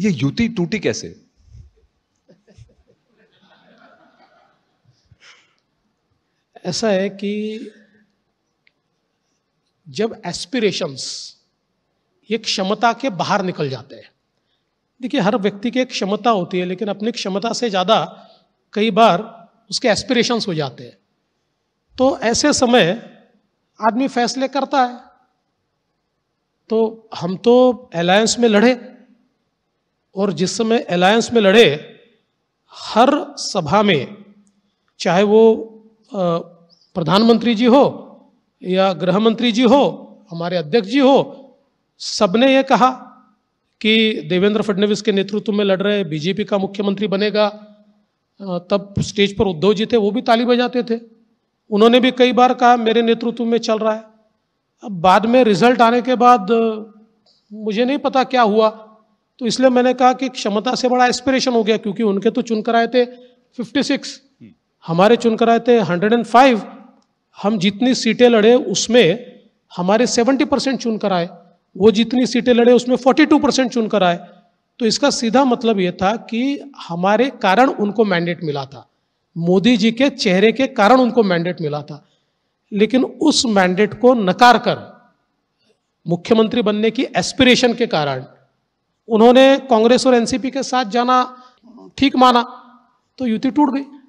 ये युति टूटी कैसे ऐसा है कि जब एस्पिरेशंस ये क्षमता के बाहर निकल जाते हैं देखिए हर व्यक्ति की एक क्षमता होती है लेकिन अपनी क्षमता से ज़्यादा कई बार उसके एस्पिरेशंस हो जाते हैं तो ऐसे समय आदमी फैसले करता है तो हम तो अलायंस में लड़े और जिस समय अलायंस में लड़े हर सभा में चाहे वो प्रधानमंत्री जी हो या गृह मंत्री जी हो हमारे अध्यक्ष जी हो सबने ये कहा कि देवेंद्र फडणवीस के नेतृत्व में लड़ रहे बीजेपी का मुख्यमंत्री बनेगा तब स्टेज पर उद्धव जी थे वो भी ताली बजाते थे उन्होंने भी कई बार कहा मेरे नेतृत्व में चल रहा है अब बाद में रिजल्ट आने के बाद मुझे नहीं पता क्या हुआ तो इसलिए मैंने कहा कि क्षमता से बड़ा एस्पिरेशन हो गया क्योंकि उनके तो चुनकर आए थे 56 हम्म। हमारे चुनकर आए थे 105 हम जितनी सीटें लड़े उसमें हमारे 70 परसेंट चुन कर आए वो जितनी सीटें लड़े उसमें 42 परसेंट चुन कर आए तो इसका सीधा मतलब ये था कि हमारे कारण उनको मैंडेट मिला था मोदी जी के चेहरे के कारण उनको मैंडेट मिला था लेकिन उस मैंडेट को नकार कर मुख्यमंत्री बनने की एस्पिरेशन के कारण उन्होंने कांग्रेस और एनसीपी के साथ जाना ठीक माना तो युति टूट गई